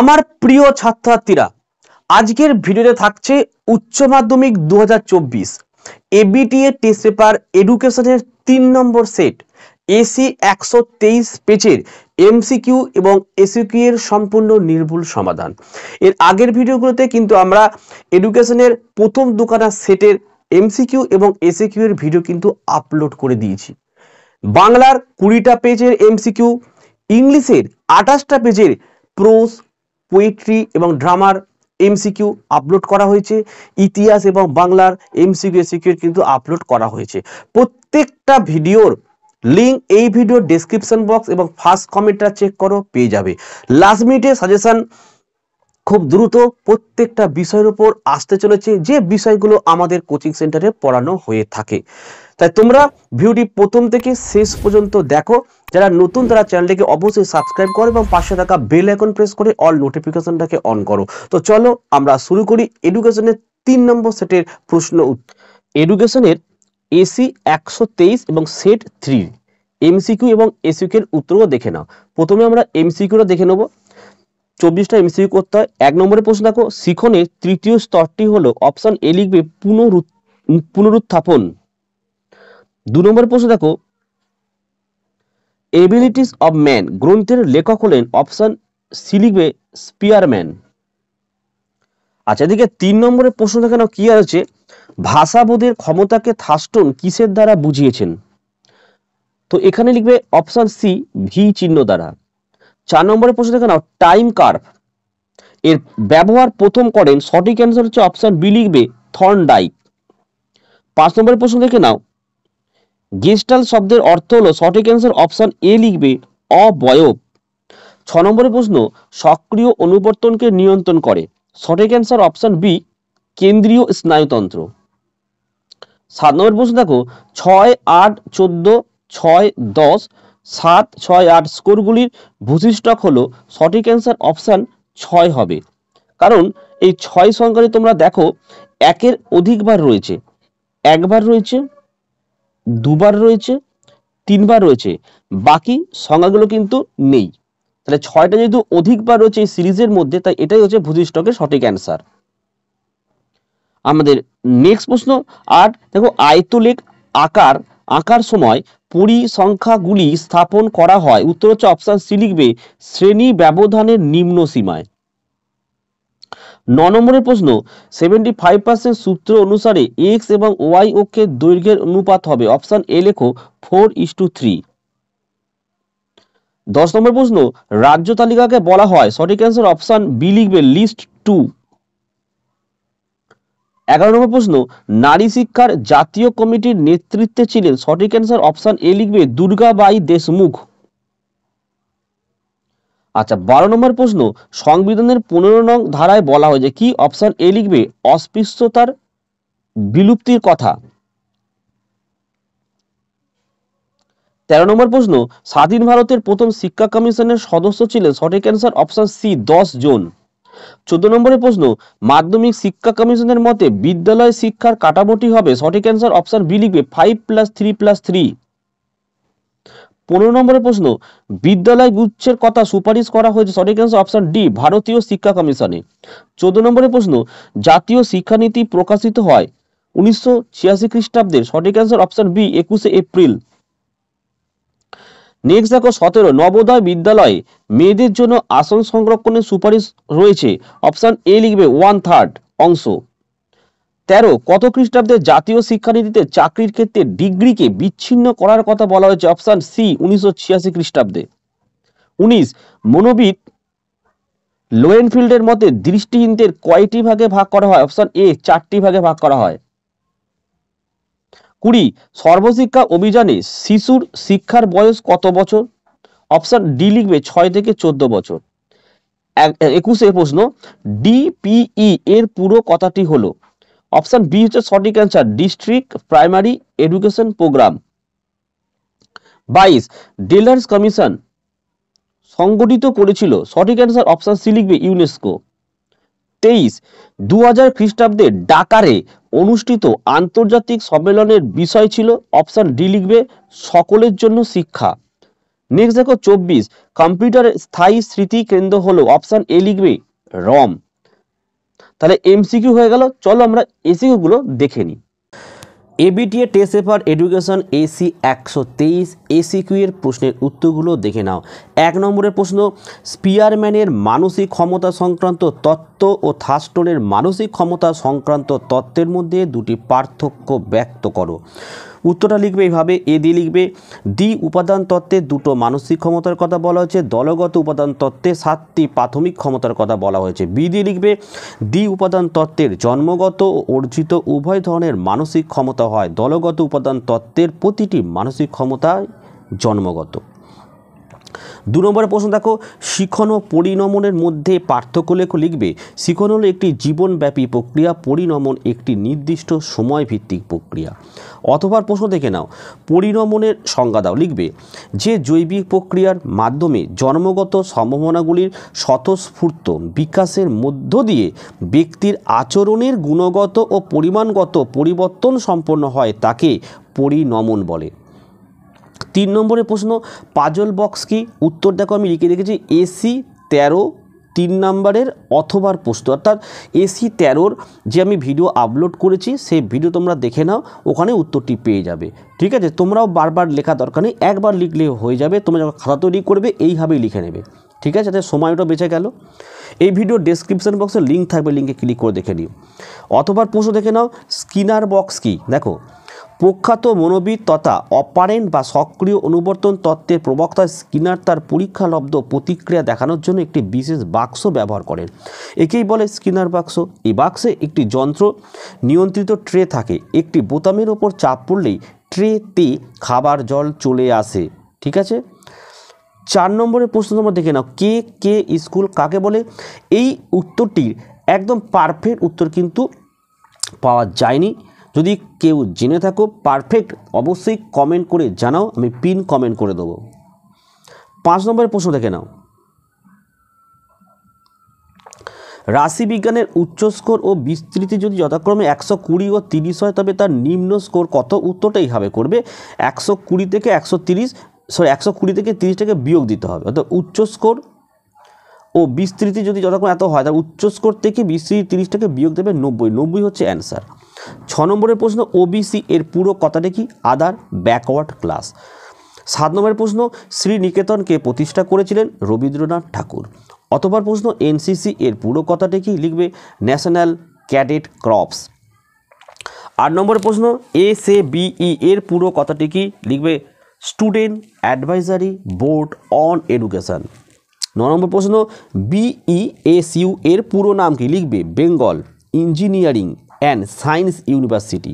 আমার প্রিয় ছাত্রছাত্রীরা আজকের ভিডিওতে থাকছে উচ্চ মাধ্যমিক দু হাজার চব্বিশ এবিটিএ টেস্ট পেপার এডুকেশনের তিন নম্বর সেট এসি একশো তেইশ পেজের এমসিকিউ এবং এসিকিউ এর সম্পূর্ণ নির্ভুল সমাধান এর আগের ভিডিওগুলোতে কিন্তু আমরা এডুকেশনের প্রথম দুখানা সেটের এমসিকিউ এবং এসিকিউ এর ভিডিও কিন্তু আপলোড করে দিয়েছি বাংলার কুড়িটা পেজের এমসিকিউ ইংলিশের আঠাশটা পেজের প্রোস পোয়েট্রি এবং ড্রামার এমসিকিউ আপলোড করা হয়েছে ইতিহাস এবং বাংলার এমসিকিউ এসিকিউ কিন্তু আপলোড করা হয়েছে প্রত্যেকটা ভিডিওর লিঙ্ক এই ভিডিও ডেসক্রিপশন বক্স এবং ফার্স্ট কমেন্টটা চেক করো পেয়ে যাবে লাস্ট মিনিটে সাজেশন খুব দ্রুত প্রত্যেকটা বিষয়ের উপর আসতে চলেছে যে বিষয়গুলো আমাদের কোচিং সেন্টারে পড়ানো হয়ে থাকে তাই তোমরা ভিডিওটি প্রথম থেকে শেষ পর্যন্ত দেখো যারা নতুন তারা চ্যানেলটিকে অবশ্যই সাবস্ক্রাইব করো এবং পাশে থাকা বেল আইকন প্রেস করে অল নোটিফিকেশনটাকে অন করো তো চলো আমরা শুরু করি এডুকেশনের তিন নম্বর সেটের প্রশ্ন এডুকেশনের এসি একশো এবং সেট থ্রি এমসিকিউ এবং এসিকিউর উত্তরও দেখে নাও প্রথমে আমরা এমসিকিউটা দেখে নেব চব্বিশটা এমসিকিউ করতে হয় এক নম্বরে প্রশ্ন দেখো শিখনের তৃতীয় স্তরটি হলো অপশন এ লিখবে পুনরুত্থাপন দু নম্বর প্রশ্ন দেখো এবিলিটিস অব ম্যান গ্রন্থের লেখক হলেন অপশন সি লিখবে স্পিয়ারম্যান আচ্ছা এদিকে তিন নম্বরের প্রশ্ন দেখানো কি আছে ভাষাবোধের ক্ষমতাকে থাস্টন কিসের দ্বারা বুঝিয়েছেন তো এখানে লিখবে অপশন সি ভি চিহ্ন দ্বারা চার নম্বরের প্রশ্ন দেখে নাও টাইম কার্ভ এর ব্যবহার প্রথম করেন সঠিক অ্যান্সার হচ্ছে অপশন বি লিখবে থর্ন ডাইক পাঁচ নম্বরের প্রশ্ন দেখে নাও গেস্টাল শব্দের অর্থ হলো সঠিক অ্যান্সার অপশন এ লিখবে অবয়ব ছ নম্বরের প্রশ্ন সক্রিয় অনুবর্তনকে নিয়ন্ত্রণ করে সঠিক অ্যান্সার অপশন বি কেন্দ্রীয় স্নায়ুতন্ত্র সাত নম্বর প্রশ্ন দেখো ছয় আট চোদ্দ ছয় দশ সাত ছয় আট স্কোরগুলির ভূসিষ্টক হলো সঠিক অ্যান্সার অপশান ছয় হবে কারণ এই ছয় সংখ্যাটি তোমরা দেখো একের অধিকবার রয়েছে একবার রয়েছে দুবার রয়েছে তিনবার রয়েছে বাকি সংজ্ঞাগুলো কিন্তু নেই তাহলে ছয়টা যেহেতু অধিকবার রয়েছে এই সিরিজের মধ্যে তাই এটাই হচ্ছে ভূজিষ্টকের সঠিক অ্যান্সার আমাদের নেক্সট প্রশ্ন আর দেখো আয়তলিক আকার আঁকার সময় পরিসংখ্যাগুলি স্থাপন করা হয় উত্তর হচ্ছে অপশান সি লিখবে শ্রেণী ব্যবধানের নিম্ন সীমায় ন নম্বরের প্রশ্ন সেভেন্টি ফাইভ পার্সেন্ট সূত্র অনুসারে এক্স এবং ওয়াই ওকে দৈর্ঘ্যের অনুপাত হবে অপশান এ লেখো ফোর ইস টু থ্রি দশ নম্বর প্রশ্ন রাজ্য তালিকাকে বলা হয় সঠিক অ্যান্সার অপশান বি লিখবে লিস্ট টু এগারো নম্বর প্রশ্ন নারী শিক্ষার জাতীয় কমিটির নেতৃত্বে ছিলেন সঠিক অ্যান্সার অপশান এ লিখবে দুর্গাবাই দেশমুখ আচ্ছা বারো নম্বর প্রশ্ন সংবিধানের পনেরো নং ধারায় বলা হয়েছে কি অপশন এ লিখবে অস্পৃশ্যতার বিলুপ্তির কথা তেরো নম্বর প্রশ্ন স্বাধীন ভারতের প্রথম শিক্ষা কমিশনের সদস্য ছিলেন সঠিক অ্যান্সার অপশন সি দশ জন চোদ্দ নম্বরের প্রশ্ন মাধ্যমিক শিক্ষা কমিশনের মতে বিদ্যালয় শিক্ষার কাঠামোটি হবে সঠিক অ্যান্সার অপশন বি লিখবে five plus three plus three পনেরো নম্বরের প্রশ্ন বিদ্যালয় গুচ্ছের কথা সুপারিশ করা হয়েছে সঠিক অ্যান্সার অপশন ডি ভারতীয় শিক্ষা কমিশনে চোদ্দ নম্বরের প্রশ্ন জাতীয় শিক্ষানীতি প্রকাশিত হয় উনিশশো ছিয়াশি খ্রিস্টাব্দের সঠিক অ্যান্সার অপশন বি একুশে এপ্রিল নেক্সট দেখো সতেরো নবোদয় বিদ্যালয়ে মেয়েদের জন্য আসন সংরক্ষণের সুপারিশ রয়েছে অপশন এ লিখবে ওয়ান থার্ড অংশ তেরো কত খ্রিস্টাব্দে জাতীয় শিক্ষানীতিতে চাকরির ক্ষেত্রে ডিগ্রিকে বিচ্ছিন্ন করার কথা বলা হয়েছে অপশান সি উনিশশো ছিয়াশি খ্রিস্টাব্দে উনিশ মনোবিদ লোয়েনফিল্ডের মতে দৃষ্টিহীনদের কয়টি ভাগে ভাগ করা হয় অপশান এ চারটি ভাগে ভাগ করা হয় কুড়ি সর্বশিক্ষা অভিযানে শিশুর শিক্ষার বয়স কত বছর অপশান ডি লিখবে ছয় থেকে চোদ্দ বছর একুশে প্রশ্ন ডিপিই এর পুরো কথাটি হলো অপশান বি হচ্ছে সঠিক answer district primary education programme বাইশ ডেলার্স কমিশন সংগঠিত করেছিল সঠিক অ্যান্সার অপশান সি লিখবে ইউনেস্কো তেইশ দু হাজার খ্রিস্টাব্দে ডাকারে অনুষ্ঠিত আন্তর্জাতিক সম্মেলনের বিষয় ছিল অপশান ডি লিখবে সকলের জন্য শিক্ষা নেক্সট দেখো চব্বিশ কম্পিউটারের স্থায়ী স্মৃতি কেন্দ্র হলো অপশান এ লিখবে রম তাহলে এমসিকিউ হয়ে গেল চলো আমরা এসিকিউগুলো দেখে নিই ABTA test paper education AC একশো তেইশ এসিকিউয়ের প্রশ্নের উত্তরগুলো দেখে নাও এক নম্বরের প্রশ্ন স্পিয়ারম্যানের মানসিক ক্ষমতা সংক্রান্ত তত্ত্ব ও থাস্টনের মানসিক ক্ষমতা সংক্রান্ত তত্ত্বের মধ্যে দুটি পার্থক্য ব্যক্ত করো উত্তরটা লিখবে এইভাবে এ দিয়ে লিখবে দ্বি উপাদান তত্ত্বে দুটো মানসিক ক্ষমতার কথা বলা হয়েছে দলগত উপাদান তত্ত্বে সাতটি প্রাথমিক ক্ষমতার কথা বলা হয়েছে বি দি লিখবে দ্বি উপাদান তত্ত্বের জন্মগত ও অর্জিত উভয় ধরনের মানসিক ক্ষমতা হয় দলগত উপাদান তত্ত্বের প্রতিটি মানসিক ক্ষমতায় জন্মগত দু নম্বর প্রশ্ন দেখো শিখন ও পরিণমনের মধ্যে পার্থক্য লেখ লিখবে শিখন হলো একটি জীবনব্যাপী প্রক্রিয়া পরিণমন একটি নির্দিষ্ট সময় ভিত্তিক প্রক্রিয়া অথবা প্রশ্ন দেখে নাও পরিণমনের সংজ্ঞা দাও লিখবে যে জৈবিক প্রক্রিয়ার মাধ্যমে জন্মগত সম্ভাবনাগুলির স্বতঃস্ফূর্ত বিকাশের মধ্য দিয়ে ব্যক্তির আচরণের গুণগত ও পরিমাণগত পরিবর্তন সম্পন্ন হয় তাকে পরিণমন বলে তিন নম্বরের প্রশ্ন পাজল বক্স কি উত্তর দেখো আমি লিখে রেখেছি এসি তেরো তিন নম্বরের অথবার পোস্ত অর্থাৎ এসি তেরোর যে আমি ভিডিও আপলোড করেছি সেই ভিডিও তোমরা দেখে নাও ওখানে উত্তরটি পেয়ে যাবে ঠিক আছে তোমরাও বারবার লেখা দরকার নেই একবার লিখলে হয়ে যাবে তোমরা যখন খাতা তৈরি করবে এইভাবেই লিখে নেবে ঠিক আছে তাতে সময়টা বেঁচে গেল এই ভিডিও ডেসক্রিপশন বক্সে লিঙ্ক থাকবে লিঙ্কে ক্লিক করে দেখে নিও অথবার প্রশ্ন দেখে নাও স্কিনার বক্স কি দেখো প্রখ্যাত মনোবিদ তথা অপারেন্ট বা সক্রিয় অনুবর্তন তত্ত্বের প্রবক্তা স্কিনার তার পরীক্ষালব্ধ প্রতিক্রিয়া দেখানোর জন্য একটি বিশেষ বাক্স ব্যবহার করেন একেই বলে স্কিনার বাক্স এই বাক্সে একটি যন্ত্র নিয়ন্ত্রিত ট্রে থাকে একটি বোতামের ওপর চাপ পড়লেই ট্রেতে খাবার জল চলে আসে ঠিক আছে চার নম্বরের প্রশ্ন তোমরা দেখে নাও কে কে স্কুল কাকে বলে এই উত্তরটির একদম পারফেক্ট উত্তর কিন্তু পাওয়া যায়নি যদি কেউ জেনে থাকো পারফেক্ট অবশ্যই কমেন্ট করে জানাও আমি পিন কমেন্ট করে দেবো পাঁচ নম্বরের প্রশ্ন দেখে নাও রাশিবিজ্ঞানের উচ্চ স্কোর ও বিস্তৃতি যদি যথাক্রমে একশো কুড়ি ও তিরিশ হয় তবে তার নিম্ন স্কোর কত উত্তরটা এইভাবে করবে একশো কুড়ি থেকে একশো তিরিশ সরি একশো কুড়ি থেকে তিরিশটাকে বিয়োগ দিতে হবে অর্থাৎ উচ্চ স্কোর ও বিস্তৃতি যদি যথাক্রমে এত হয় তার উচ্চ স্কোর থেকে বিস্তৃতি তিরিশটাকে বিয়োগ দেবে নব্বই নব্বই হচ্ছে অ্যান্সার ছ নম্বরের প্রশ্ন ওবিসি এর পুরো কথাটা কি আদার ব্যাকওয়ার্ড ক্লাস সাত নম্বরের প্রশ্ন শ্রীনিকেতনকে প্রতিষ্ঠা করেছিলেন রবীন্দ্রনাথ ঠাকুর অথবা প্রশ্ন এনসিসি এর পুরো কথাটা কি লিখবে ন্যাশনাল ক্যাডেট ক্রপস আট নম্বরের প্রশ্ন এস এ বিই এর পুরো কথাটি কি লিখবে student advisory board on education ন নম্বর প্রশ্ন বিই এস ইউ এর পুরো নাম কি লিখবে Bengal engineering and science university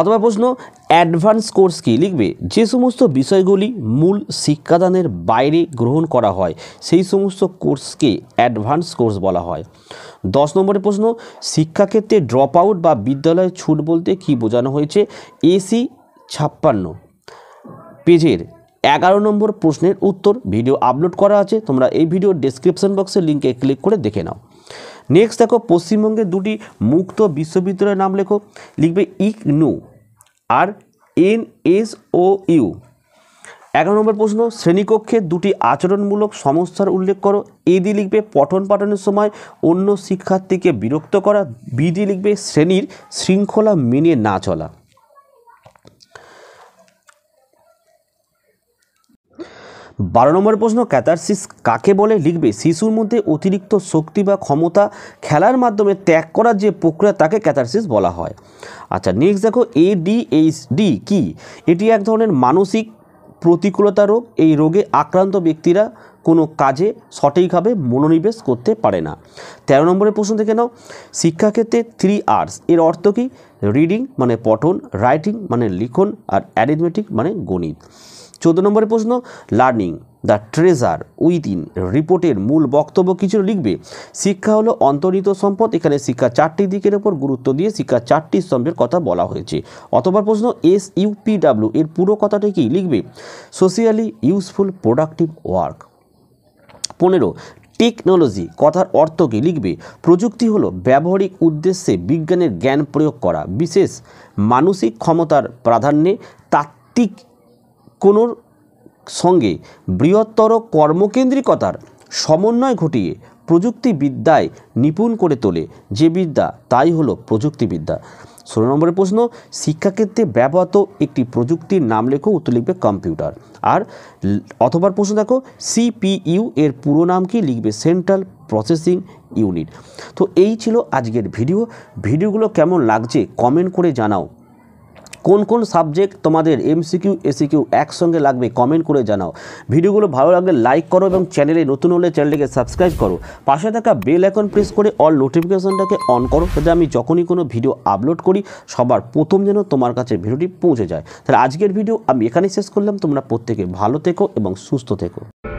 অথবা প্রশ্ন অ্যাডভান্স কোর্স কী লিখবে যে সমস্ত বিষয়গুলি মূল শিক্ষাদানের বাইরে গ্রহণ করা হয় সেই সমস্ত কোর্সকে অ্যাডভান্স কোর্স বলা হয় দশ নম্বরের প্রশ্ন শিক্ষাক্ষেত্রে ড্রপ আউট বা বিদ্যালয়ের ছুট বলতে কি বোঝানো হয়েছে এসি ছাপ্পান্ন পেজের এগারো নম্বর প্রশ্নের উত্তর ভিডিও আপলোড করা আছে তোমরা এই ভিডিও ডেসক্রিপশন বক্সের লিঙ্কে ক্লিক করে দেখে নাও নেক্সট দেখো পশ্চিমবঙ্গে দুটি মুক্ত বিশ্ববিদ্যালয়ের নাম লেখো লিখবে IGNOU R N S O U এগারো নম্বর প্রশ্ন শ্রেণীকক্ষে দুটি আচরণমূলক সংস্থার উল্লেখ করো এদি লিখবে পঠন পাঠনের সময় অন্য শিক্ষার্থীকে বিরক্ত করা বিদি লিখবে শ্রেণীর শৃঙ্খলা মেনে না চলা বারো নম্বর প্রশ্ন ক্যাথারসিস কাকে বলে লিখবে শিশুর মধ্যে অতিরিক্ত শক্তি বা ক্ষমতা খেলার মাধ্যমে ত্যাগ করার যে প্রক্রিয়া তাকে ক্যাথারসিস বলা হয় আচ্ছা নেক্সট দেখো এ ডি কি এটি এক ধরনের মানসিক প্রতিকূলতা রোগ এই রোগে আক্রান্ত ব্যক্তিরা কোনো কাজে সঠিকভাবে মনোনিবেশ করতে পারে না তেরো নম্বরের প্রশ্ন থেকে নাও শিক্ষাক্ষেত্রে থ্রি আর্টস এর অর্থ কি রিডিং মানে পঠন রাইটিং মানে লিখন আর অ্যারিথমেটিক মানে গণিত চোদ্দ নম্বরের প্রশ্ন লার্নিং দ্য ট্রেজার উইদিন রিপোর্টের মূল বক্তব্য কিছু লিখবে শিক্ষা হলো অন্তর্নিত সম্পদ এখানে শিক্ষা চারটি দিকের ওপর গুরুত্ব দিয়ে শিক্ষা চারটি স্তম্ভের কথা বলা হয়েছে অতবার প্রশ্ন এস ইউপিডাব্লিউ এর পুরো কথাটি কি লিখবে সোশিয়ালি ইউজফুল প্রোডাক্টিভ ওয়ার্ক পনেরো টেকনোলজি কথার অর্থ কী লিখবে প্রযুক্তি হলো ব্যবহারিক উদ্দেশ্যে বিজ্ঞানের জ্ঞান প্রয়োগ করা বিশেষ মানসিক ক্ষমতার প্রাধান্যে তাত্ত্বিক কোনোর সঙ্গে বৃহত্তর কর্মকেন্দ্রিকতার সমন্বয় ঘটিয়ে প্রযুক্তিবিদ্যায় নিপুণ করে তোলে যে বিদ্যা তাই হলো প্রযুক্তিবিদ্যা ষোলো নম্বরের প্রশ্ন শিক্ষাক্ষেত্রে ব্যবহৃত একটি প্রযুক্তির নাম লেখো উত্তর লিখবে কম্পিউটার আর অথবা প্রশ্ন দেখো সিপিইউ এর পুরো নাম কি লিখবে সেন্ট্রাল প্রসেসিং ইউনিট তো এই ছিল আজকের ভিডিও ভিডিওগুলো কেমন লাগছে কমেন্ট করে জানাও কোন কোন সাবজেক্ট তোমাদের এমসিকিউ এসিকিউ একসঙ্গে লাগবে কমেন্ট করে জানাও ভিডিওগুলো ভালো লাগলে লাইক করো এবং চ্যানেলে নতুন হলে চ্যানেলটিকে সাবস্ক্রাইব করো পাশে থাকা বেল এখন প্রেস করে অল নোটিফিকেশনটাকে অন করো যাতে আমি যখনই কোনো ভিডিও আপলোড করি সবার প্রথম যেন তোমার কাছে ভিডিওটি পৌঁছে যায় তাহলে আজকের ভিডিও আমি এখানেই শেষ করলাম তোমরা প্রত্যেকে ভালো থেকো এবং সুস্থ থেকো